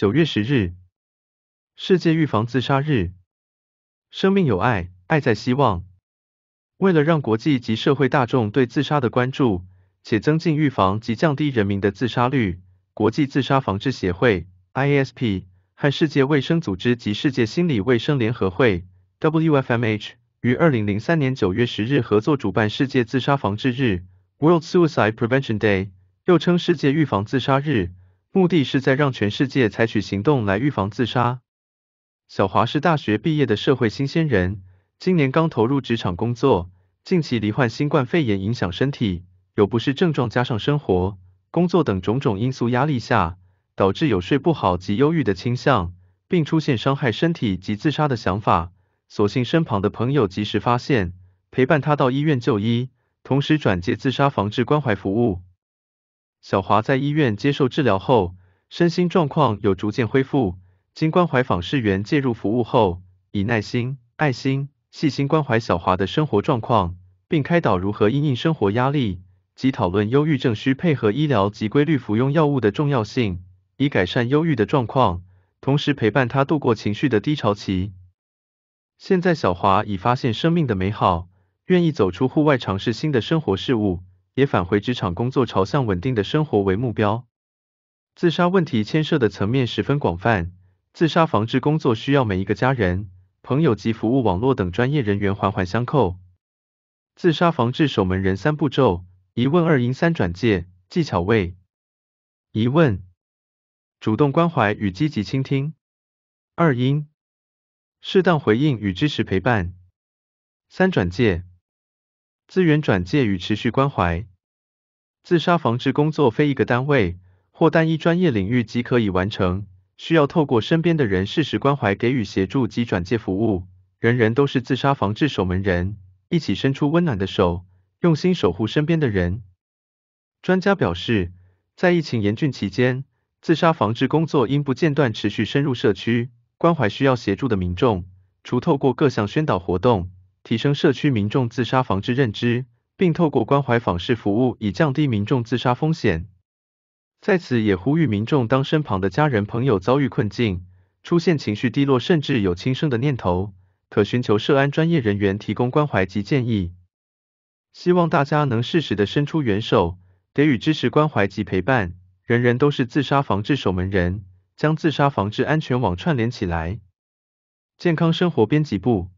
九月十日，世界预防自杀日，生命有爱，爱在希望。为了让国际及社会大众对自杀的关注，且增进预防及降低人民的自杀率，国际自杀防治协会 （ISP） 和世界卫生组织及世界心理卫生联合会 （WFMH） 于二零零三年九月十日合作主办世界自杀防治日 （World Suicide Prevention Day），又称世界预防自杀日。目的是在让全世界采取行动来预防自杀。小华是大学毕业的社会新鲜人，今年刚投入职场工作。近期罹患新冠肺炎，影响身体，有不适症状，加上生活、工作等种种因素压力下，导致有睡不好及忧郁的倾向，并出现伤害身体及自杀的想法。所幸身旁的朋友及时发现，陪伴他到医院就医，同时转介自杀防治关怀服务。小华在医院接受治疗后，身心状况有逐渐恢复。经关怀访视员介入服务后，以耐心、爱心、细心关怀小华的生活状况，并开导如何应生活压力，及讨论忧郁症需配合医疗及规律服用药物的重要性，以改善忧郁的状况，同时陪伴他度过情绪的低潮期。现在小华已发现生命的美好，愿意走出户外尝试新的生活事物。也返回职场工作，朝向稳定的生活为目标。自杀问题牵涉的层面十分广泛，自杀防治工作需要每一个家人、朋友及服务网络等专业人员环环相扣。自杀防治守门人三步骤：一问、二应、三转介。技巧为：一问，主动关怀与积极倾听；二应，适当回应与支持陪伴；三转介，资源转介与持续关怀。自杀防治工作非一个单位或单一专业领域即可以完成，需要透过身边的人适时关怀，给予协助及转介服务。人人都是自杀防治守门人，一起伸出温暖的手，用心守护身边的人。专家表示，在疫情严峻期间，自杀防治工作应不间断持续深入社区，关怀需要协助的民众，除透过各项宣导活动，提升社区民众自杀防治认知。并透过关怀访视服务，以降低民众自杀风险。在此也呼吁民众，当身旁的家人朋友遭遇困境，出现情绪低落，甚至有轻生的念头，可寻求社安专业人员提供关怀及建议。希望大家能适时的伸出援手，给予支持、关怀及陪伴。人人都是自杀防治守门人，将自杀防治安全网串联起来。健康生活编辑部。